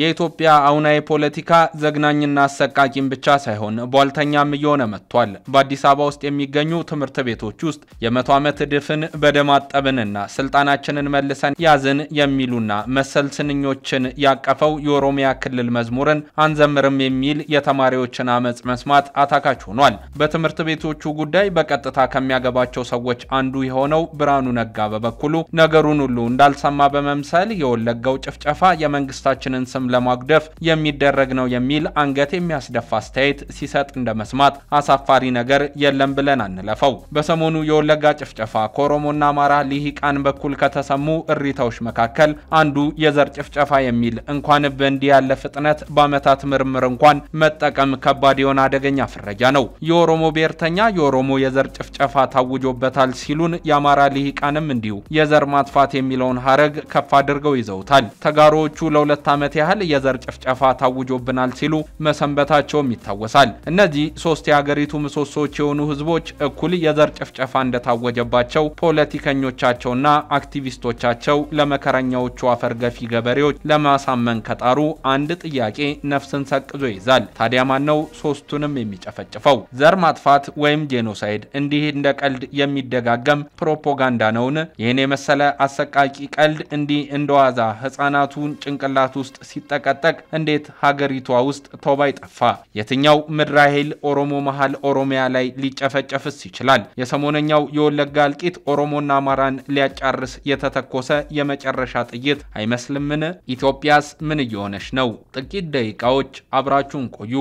የኢትዮጵያ አሁናዊ ፖለቲካ ዘግናኝና አሰቃቂም ብቻ ሳይሆን ቧልተኛም እየሆነ መጥቷል። በአዲስ አበባ ውስጥ የሚገኙ ትምህርት ቤቶች ውስጥ የመቶ ዓመት ድፍን በደም አጠብንና ስልጣናችንን መልሰን ያዝን የሚሉና መሰል ስንኞችን ያቀፈው የኦሮሚያ ክልል መዝሙርን አንዘምርም የሚል የተማሪዎችን አመፅ መስማት አታካች ሆኗል። በትምህርት ቤቶቹ ጉዳይ በቀጥታ ከሚያገባቸው ሰዎች አንዱ የሆነው ብርሃኑ ነጋ በበኩሉ ነገሩን ሁሉ እንዳልሰማ በመምሰል የወለጋው ጭፍጨፋ የመንግስታችንን ስም ስም ለማጉደፍ የሚደረግ ነው የሚል አንገት የሚያስደፋ አስተያየት ሲሰጥ እንደ መስማት አሳፋሪ ነገር የለም ብለን አንለፈው። በሰሞኑ የወለጋ ጭፍጨፋ ከኦሮሞና አማራ ልሂቃን በኩል ከተሰሙ እሪታዎች መካከል አንዱ የዘር ጭፍጨፋ የሚል እንኳን በእንዲህ ያለ ፍጥነት በዓመታት ምርምር እንኳን መጠቀም ከባድ የሆነ አደገኛ ፍረጃ ነው። የኦሮሞ ብሔርተኛ የኦሮሞ የዘር ጭፍጨፋ ታውጆበታል ሲሉን የአማራ ልሂቃንም እንዲሁ የዘር ማጥፋት የሚለውን ሀረግ ከፍ አድርገው ይዘውታል። ተጋሮዎቹ ለሁለት ዓመት ያህል ያህል የዘር ጭፍጨፋ ታውጆብናል ሲሉ መሰንበታቸውም ይታወሳል። እነዚህ ሶስት የሀገሪቱ ምሰሶዎች የሆኑ ህዝቦች እኩል የዘር ጭፍጨፋ እንደታወጀባቸው ፖለቲከኞቻቸውና አክቲቪስቶቻቸው ለመከረኛዎቹ አፈር ገፊ ገበሬዎች ለማሳመን ከጣሩ አንድ ጥያቄ ነፍስን ሰቅዞ ይዛል። ታዲያ ማን ነው ሶስቱንም የሚጨፈጭፈው? ዘር ማጥፋት ወይም ጄኖሳይድ እንዲህ እንደ ቀልድ የሚደጋገም ፕሮፖጋንዳ ነውን? ይህን የመሰለ አሰቃቂ ቀልድ እንዲህ እንደዋዛ ህጻናቱን ጭንቅላት ውስጥ ሲጠቀጠቅ እንዴት ሀገሪቷ ውስጥ ተውባ ጠፋ? የትኛው ምድረ ኃይል ኦሮሞ መሀል ኦሮሚያ ላይ ሊጨፈጨፍስ ይችላል? የሰሞነኛው የወለጋ እልቂት ኦሮሞና አማራን ሊያጫርስ የተተኮሰ የመጨረሻ ጥይት አይመስልምን? ኢትዮጵያስ ምን እየሆነች ነው? ጥቂት ደቂቃዎች አብራችሁን ቆዩ።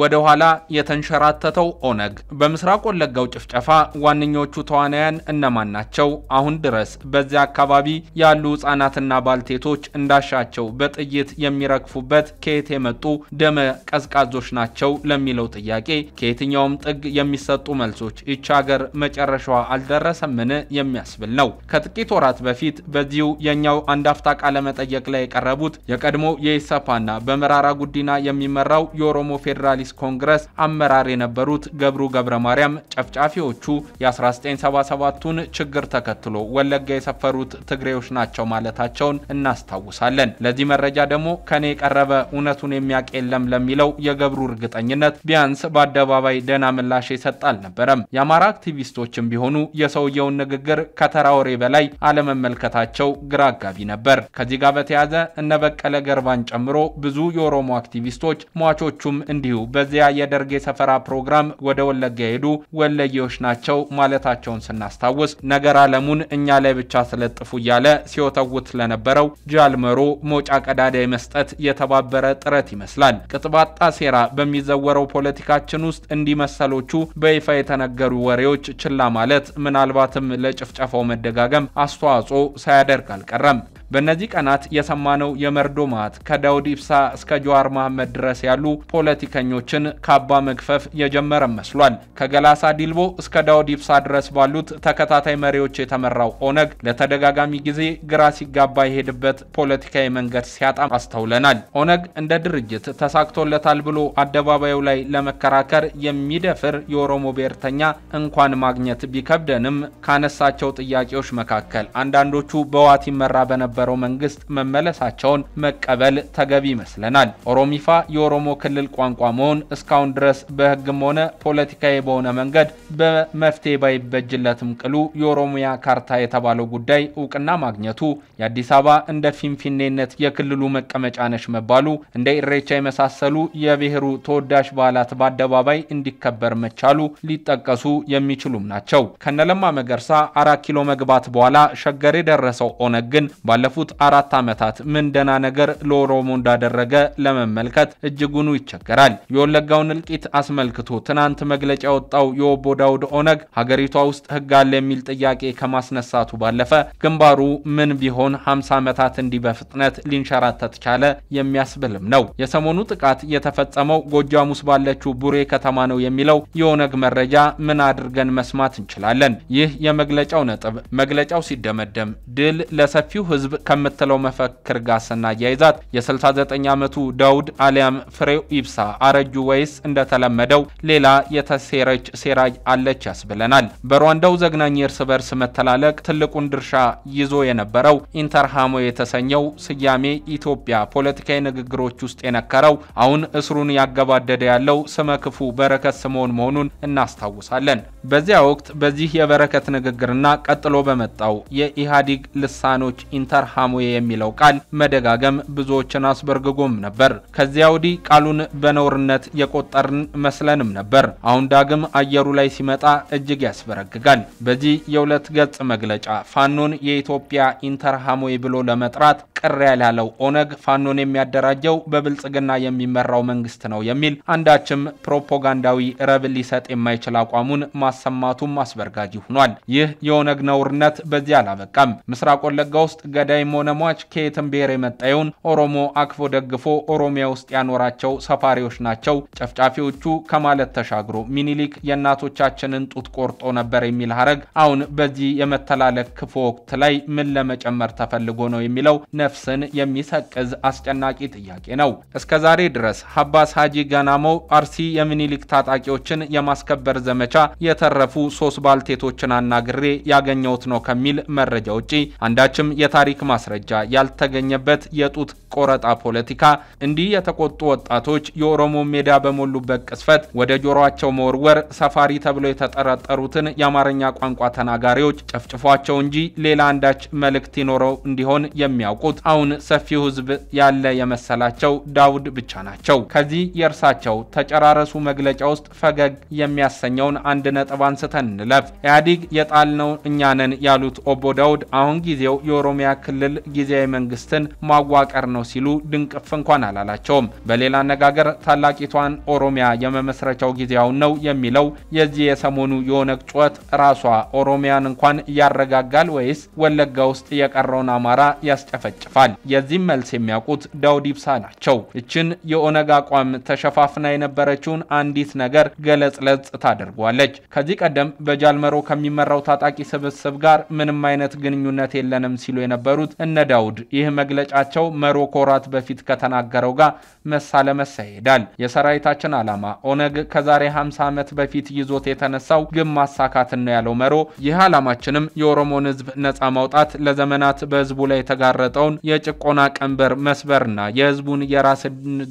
ወደ ኋላ የተንሸራተተው ኦነግ በምስራቅ ወለጋው ጭፍጨፋ ዋነኞቹ ተዋናያን እነማን ናቸው? አሁን ድረስ በዚያ አካባቢ ያሉ ህጻናትና ባልቴቶች እንዳሻቸው በጥይት የሚረግፉበት ከየት የመጡ ደመ ቀዝቃዞች ናቸው ለሚለው ጥያቄ ከየትኛውም ጥግ የሚሰጡ መልሶች ይቺ ሀገር መጨረሻዋ አልደረሰምን የሚያስብል ነው። ከጥቂት ወራት በፊት በዚሁ የኛው አንድ አፍታ ቃለመጠየቅ ላይ የቀረቡት የቀድሞ የኢሰፓና በመራራ ጉዲና የሚመራው የኦሮሞ ፌዴራል ፌዴራሊስት ኮንግረስ አመራር የነበሩት ገብሩ ገብረ ማርያም ጨፍጫፊዎቹ የ1977ቱን ችግር ተከትሎ ወለጋ የሰፈሩት ትግሬዎች ናቸው ማለታቸውን እናስታውሳለን። ለዚህ መረጃ ደግሞ ከኔ የቀረበ እውነቱን የሚያውቅ የለም ለሚለው የገብሩ እርግጠኝነት ቢያንስ በአደባባይ ደህና ምላሽ የሰጠ አልነበረም። የአማራ አክቲቪስቶችም ቢሆኑ የሰውየውን ንግግር ከተራ ወሬ በላይ አለመመልከታቸው ግራ አጋቢ ነበር። ከዚህ ጋር በተያያዘ እነ በቀለ ገርባን ጨምሮ ብዙ የኦሮሞ አክቲቪስቶች ሟቾቹም እንዲሁ በዚያ የደርግ የሰፈራ ፕሮግራም ወደ ወለጋ ሄዱ ወለጌዎች ናቸው ማለታቸውን ስናስታውስ ነገር አለሙን እኛ ላይ ብቻ ስለጥፉ እያለ ሲወተውት ለነበረው ጃልመሮ መውጫ ቀዳዳ የመስጠት የተባበረ ጥረት ይመስላል። ቅጥባጣ ሴራ በሚዘወረው ፖለቲካችን ውስጥ እንዲመሰሎቹ በይፋ የተነገሩ ወሬዎች ችላ ማለት ምናልባትም ለጭፍጨፋው መደጋገም አስተዋጽኦ ሳያደርግ አልቀረም። በእነዚህ ቀናት የሰማነው የመርዶ ማት ከዳውድ ኢብሳ እስከ ጀዋር መሐመድ ድረስ ያሉ ፖለቲከኞችን ካባ መግፈፍ የጀመረ መስሏል። ከገላሳ ዲልቦ እስከ ዳውድ ኢብሳ ድረስ ባሉት ተከታታይ መሪዎች የተመራው ኦነግ ለተደጋጋሚ ጊዜ ግራ ሲጋባ የሄድበት ፖለቲካዊ መንገድ ሲያጣም አስተውለናል። ኦነግ እንደ ድርጅት ተሳክቶለታል ብሎ አደባባዩ ላይ ለመከራከር የሚደፍር የኦሮሞ ብሔርተኛ እንኳን ማግኘት ቢከብደንም ካነሳቸው ጥያቄዎች መካከል አንዳንዶቹ በዋት ይመራ በነበ የነበረው መንግስት መመለሳቸውን መቀበል ተገቢ ይመስለናል። ኦሮሚፋ የኦሮሞ ክልል ቋንቋ መሆን እስካሁን ድረስ በህግም ሆነ ፖለቲካዊ በሆነ መንገድ በመፍትሄ ባይበጅለትም ቅሉ የኦሮሚያ ካርታ የተባለው ጉዳይ እውቅና ማግኘቱ የአዲስ አበባ እንደ ፊንፊኔነት የክልሉ መቀመጫ ነሽ መባሉ እንደ ኢሬቻ የመሳሰሉ የብሔሩ ተወዳጅ በዓላት በአደባባይ እንዲከበር መቻሉ ሊጠቀሱ የሚችሉም ናቸው። ከነለማ መገርሳ አራት ኪሎ መግባት በኋላ ሸገር የደረሰው ኦነግ ግን ባለ ባለፉት አራት ዓመታት ምን ደህና ነገር ለኦሮሞ እንዳደረገ ለመመልከት እጅጉኑ ይቸገራል። የወለጋውን እልቂት አስመልክቶ ትናንት መግለጫ የወጣው የኦቦ ዳውድ ኦነግ ሀገሪቷ ውስጥ ህግ አለ የሚል ጥያቄ ከማስነሳቱ ባለፈ ግንባሩ ምን ቢሆን 50 ዓመታት እንዲህ በፍጥነት ሊንሸራተት ቻለ የሚያስብልም ነው። የሰሞኑ ጥቃት የተፈጸመው ጎጃም ውስጥ ባለችው ቡሬ ከተማ ነው የሚለው የኦነግ መረጃ ምን አድርገን መስማት እንችላለን? ይህ የመግለጫው ነጥብ። መግለጫው ሲደመደም ድል ለሰፊው ህዝብ ከምትለው መፈክር ጋር ስናያይዛት የ69 ዓመቱ ዳውድ አሊያም ፍሬው ኢብሳ አረጁ ወይስ እንደተለመደው ሌላ የተሴረች ሴራ አለች ያስብለናል። በሩዋንዳው ዘግናኝ የእርስ በርስ መተላለቅ ትልቁን ድርሻ ይዞ የነበረው ኢንተርሃሞ የተሰኘው ስያሜ ኢትዮጵያ ፖለቲካዊ ንግግሮች ውስጥ የነከረው አሁን እስሩን ያገባደደ ያለው ስመ ክፉ በረከት ስምዖን መሆኑን እናስታውሳለን። በዚያ ወቅት በዚህ የበረከት ንግግርና ቀጥሎ በመጣው የኢህአዴግ ልሳኖች ኢንተር ሐሙዬ የሚለው ቃል መደጋገም ብዙዎችን አስበርግጎም ነበር። ከዚያ ወዲህ ቃሉን በነውርነት የቆጠርን መስለንም ነበር። አሁን ዳግም አየሩ ላይ ሲመጣ እጅግ ያስበረግጋል። በዚህ የሁለት ገጽ መግለጫ ፋኖን የኢትዮጵያ ኢንተር ሐሙዬ ብሎ ለመጥራት ቅር ያላለው ኦነግ ፋኖን የሚያደራጀው በብልጽግና የሚመራው መንግስት ነው የሚል አንዳችም ፕሮፓጋንዳዊ ረብ ሊሰጥ የማይችል አቋሙን ማሰማቱም አስበርጋጅ ሆኗል። ይህ የኦነግ ነውርነት በዚህ አላበቃም። ምስራቅ ወለጋ ውስጥ ገዳይም ሆነ ሟች ከየትም ብሔር የመጣየውን ኦሮሞ አክፎ ደግፎ ኦሮሚያ ውስጥ ያኖራቸው ሰፋሪዎች ናቸው ጨፍጫፊዎቹ ከማለት ተሻግሮ ሚኒሊክ የእናቶቻችንን ጡት ቆርጦ ነበር የሚል ሀረግ አሁን በዚህ የመተላለቅ ክፉ ወቅት ላይ ምን ለመጨመር ተፈልጎ ነው የሚለው ነፍስን የሚሰቅዝ አስጨናቂ ጥያቄ ነው። እስከ ዛሬ ድረስ ሀባስ ሀጂ ገናሞ አርሲ የሚኒሊክ ታጣቂዎችን የማስከበር ዘመቻ የተረፉ ሶስት ባልቴቶችን አናግሬ ያገኘሁት ነው ከሚል መረጃ ውጪ አንዳችም የታሪክ ማስረጃ ያልተገኘበት የጡት ቆረጣ ፖለቲካ እንዲህ የተቆጡ ወጣቶች የኦሮሞ ሜዳ በሞሉበት ቅስፈት ወደ ጆሮቸው መወርወር ሰፋሪ ተብለው የተጠረጠሩትን የአማርኛ ቋንቋ ተናጋሪዎች ጨፍጭፏቸው እንጂ ሌላ አንዳች መልእክት ይኖረው እንዲሆን የሚያውቁት አሁን ሰፊው ህዝብ ያለ የመሰላቸው ዳውድ ብቻ ናቸው። ከዚህ የእርሳቸው ተጨራረሱ መግለጫ ውስጥ ፈገግ የሚያሰኘውን አንድ ነጥብ አንስተን እንለፍ። ኢህአዲግ የጣልነው ነው እኛንን ያሉት ኦቦ ዳውድ አሁን ጊዜው የኦሮሚያ ክልል ጊዜያዊ መንግስትን ማዋቀር ነው ሲሉ ድንቅፍ እንኳን አላላቸውም። በሌላ አነጋገር ታላቂቷን ኦሮሚያ የመመስረቻው ጊዜያውን ነው የሚለው የዚህ የሰሞኑ የኦነግ ጩኸት ራሷ ኦሮሚያን እንኳን ያረጋጋል ወይስ ወለጋ ውስጥ የቀረውን አማራ ያስጨፈጫል? ይጨፈጭፋል። የዚህም መልስ የሚያውቁት ዳውድ ኢብሳ ናቸው። ይችን የኦነግ አቋም ተሸፋፍና የነበረችውን አንዲት ነገር ገለጽለጽ ታደርጓለች። ከዚህ ቀደም በጃልመሮ ከሚመራው ታጣቂ ስብስብ ጋር ምንም አይነት ግንኙነት የለንም ሲሉ የነበሩት እነ ዳውድ ይህ መግለጫቸው መሮ ከወራት በፊት ከተናገረው ጋር መሳ ለመሳ ይሄዳል። የሰራዊታችን ዓላማ ኦነግ ከዛሬ 50 ዓመት በፊት ይዞት የተነሳው ግን ማሳካትን ነው ያለው መሮ ይህ ዓላማችንም የኦሮሞን ህዝብ ነፃ ማውጣት፣ ለዘመናት በህዝቡ ላይ የተጋረጠውን የጭቆና ቀንበር መስበርና የህዝቡን የራስ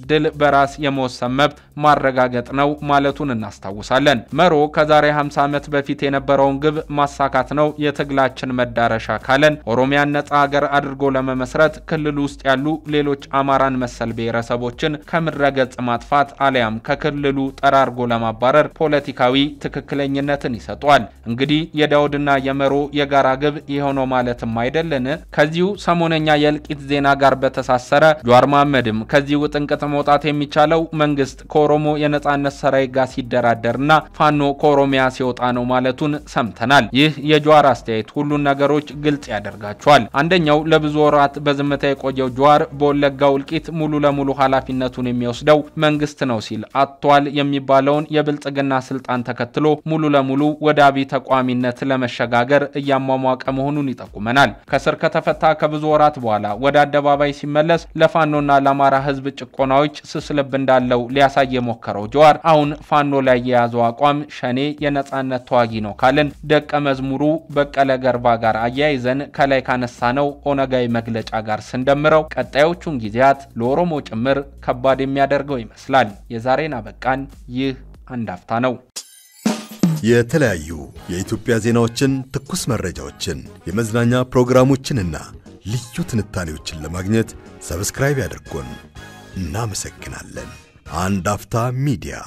ድል በራስ የመወሰን መብት ማረጋገጥ ነው ማለቱን እናስታውሳለን። መሮ ከዛሬ 50 ዓመት በፊት የነበረውን ግብ ማሳካት ነው የትግላችን መዳረሻ ካለን ኦሮሚያን ነጻ ሀገር አድርጎ ለመመስረት ክልል ውስጥ ያሉ ሌሎች አማራን መሰል ብሔረሰቦችን ከምድረገጽ ማጥፋት አሊያም ከክልሉ ጠራርጎ ለማባረር ፖለቲካዊ ትክክለኝነትን ይሰጧል። እንግዲህ የዳውድና የመሮ የጋራ ግብ የሆነው ማለትም አይደለን? ከዚሁ ሰሞነኛ የል ከእልቂት ዜና ጋር በተሳሰረ ጀዋር መሐመድም ከዚህ ውጥንቅጥ መውጣት የሚቻለው መንግስት ከኦሮሞ የነጻነት ሰራዊት ጋር ሲደራደርና ፋኖ ከኦሮሚያ ሲወጣ ነው ማለቱን ሰምተናል። ይህ የጀዋር አስተያየት ሁሉን ነገሮች ግልጽ ያደርጋቸዋል። አንደኛው ለብዙ ወራት በዝምታ የቆየው ጀዋር በወለጋው እልቂት ሙሉ ለሙሉ ኃላፊነቱን የሚወስደው መንግስት ነው ሲል አቷል የሚባለውን የብልጽግና ስልጣን ተከትሎ ሙሉ ለሙሉ ወደ አብይ ተቋሚነት ለመሸጋገር እያሟሟቀ መሆኑን ይጠቁመናል። ከስር ከተፈታ ከብዙ ወራት በኋላ በኋላ ወደ አደባባይ ሲመለስ ለፋኖና ለአማራ ህዝብ ጭቆናዎች ስስ ልብ እንዳለው ሊያሳይ የሞከረው ጀዋር አሁን ፋኖ ላይ የያዘው አቋም ሸኔ የነጻነት ተዋጊ ነው ካልን ደቀ መዝሙሩ በቀለ ገርባ ጋር አያይዘን ከላይ ካነሳነው ኦነጋዊ መግለጫ ጋር ስንደምረው ቀጣዮቹን ጊዜያት ለኦሮሞ ጭምር ከባድ የሚያደርገው ይመስላል። የዛሬን አበቃን። ይህ አንድ አፍታ ነው። የተለያዩ የኢትዮጵያ ዜናዎችን፣ ትኩስ መረጃዎችን፣ የመዝናኛ ፕሮግራሞችንና ልዩ ትንታኔዎችን ለማግኘት ሰብስክራይብ ያድርጉን። እናመሰግናለን። አንድ አፍታ ሚዲያ